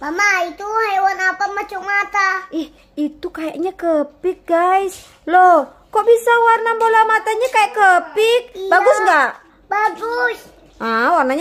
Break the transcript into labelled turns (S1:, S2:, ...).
S1: Mama, itu hewan apa macam mata?
S2: Ih, itu kayaknya kepik, guys.
S3: Loh, kok bisa warna bola matanya kayak kepik? Iya, bagus nggak? Bagus.
S4: Ah, warnanya